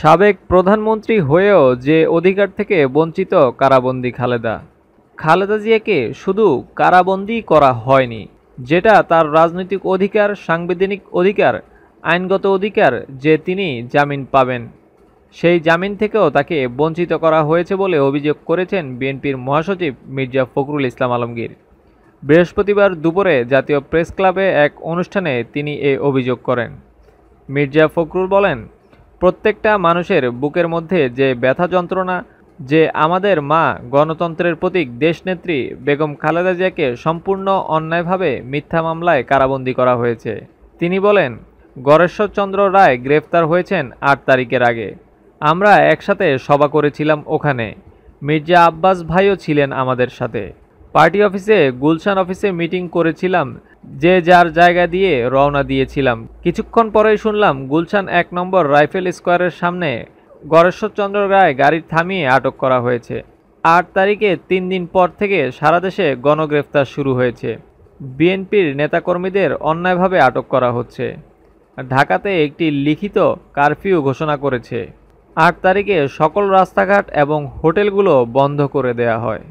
সাবেক প্রধানমন্ত্রী হয়েও যে অধিকার থেকে বঞ্চিত কারাবন্দি খালেদা খালেদা জিয়াকে শুধু কারাবন্দি করা হয়নি যেটা তার রাজনৈতিক অধিকার সাংবিধানিক অধিকার আইনগত অধিকার যে তিনি জামিন পাবেন সেই জামিন থেকেও তাকে বঞ্চিত করা হয়েছে বলে অভিযোগ করেছেন বিএনপির মহাসচিব মির্জা ফখরুল ইসলাম আলমগীর বৃহস্পতিবার দুপুরে জাতীয় প্রেস ক্লাবে এক অনুষ্ঠানে তিনি এ অভিযোগ করেন মির্জা ফখরুল বলেন প্রত্যেকটা মানুষের বুকের মধ্যে যে ব্যথা যন্ত্রণা যে আমাদের মা গণতন্ত্রের প্রতীক দেশনেত্রী বেগম খালেদা জিয়াকে সম্পূর্ণ অন্যায়ভাবে মিথ্যা মামলায় কারাবন্দী করা হয়েছে তিনি বলেন গরেশ্বরচন্দ্র রায় গ্রেফতার হয়েছেন আট তারিখের আগে আমরা একসাথে সভা করেছিলাম ওখানে মির্জা আব্বাস ভাইও ছিলেন আমাদের সাথে পার্টি অফিসে গুলশান অফিসে মিটিং করেছিলাম যে যার জায়গা দিয়ে রওনা দিয়েছিলাম কিছুক্ষণ পরেই শুনলাম গুলশান এক নম্বর রাইফেল স্কোয়ারের সামনে গরেশ্বরচন্দ্র রায় গাড়ি থামিয়ে আটক করা হয়েছে আট তারিখে তিন দিন পর থেকে সারা দেশে গণগ্রেফতার শুরু হয়েছে বিএনপির নেতাকর্মীদের অন্যায়ভাবে আটক করা হচ্ছে ঢাকাতে একটি লিখিত কারফিউ ঘোষণা করেছে আট তারিখে সকল রাস্তাঘাট এবং হোটেলগুলো বন্ধ করে দেয়া হয়